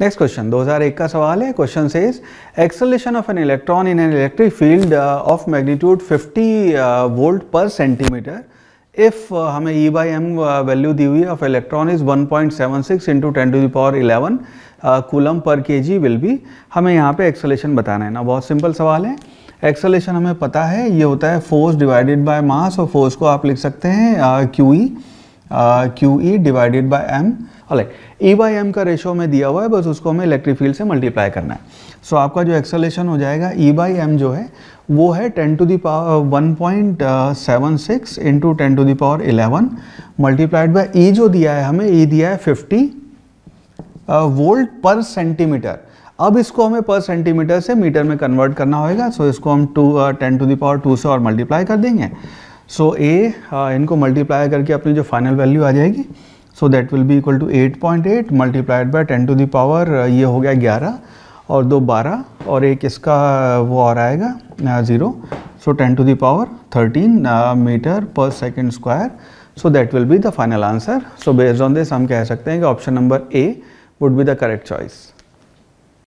next question 2001 का सवाल है क्वेश्चन से acceleration of an electron in an electric field of magnitude 50 volt per centimetre if हमें e by m value दी हुई of electron is 1.76 point seven six into ten to the power eleven coulomb per K ji will be हमें यहाँ पे acceleration बताना है ना बहुत सिंपल सवाल है एक्सलेशन हमें पता है ये होता है फोर्स डिवाइडेड बाय मास और फोर्स को आप लिख सकते हैं Q uh, Q e divided by m e by m का रेशो में दिया हुआ है बस उसको हमें इलेक्ट्रिक फील्ड से मल्टीप्लाई करना है सो so, आपका जो एक्सलेशन हो जाएगा ई बाई एम जो है वो है ten to the power one point seven six into ten to the power eleven multiplied by e जो दिया है हमें ई दिया है फिफ्टी वोल्ट पर सेंटीमीटर अब इसको हमें पर सेंटीमीटर से मीटर में कन्वर्ट करना होगा सो so, इसको हम two ten to the power two से और मल्टीप्लाई कर देंगे सो ए uh, इनको मल्टीप्लाई करके अपनी जो फाइनल वैल्यू आ जाएगी so that will be equal to eight point eight multiplied by ten to the power ये हो गया ग्यारह और दो बारह और एक इसका uh, वो और आएगा zero so ten to the power thirteen metre per second square so that will be the final answer so based on this हम कह सकते हैं कि option number A would be the correct choice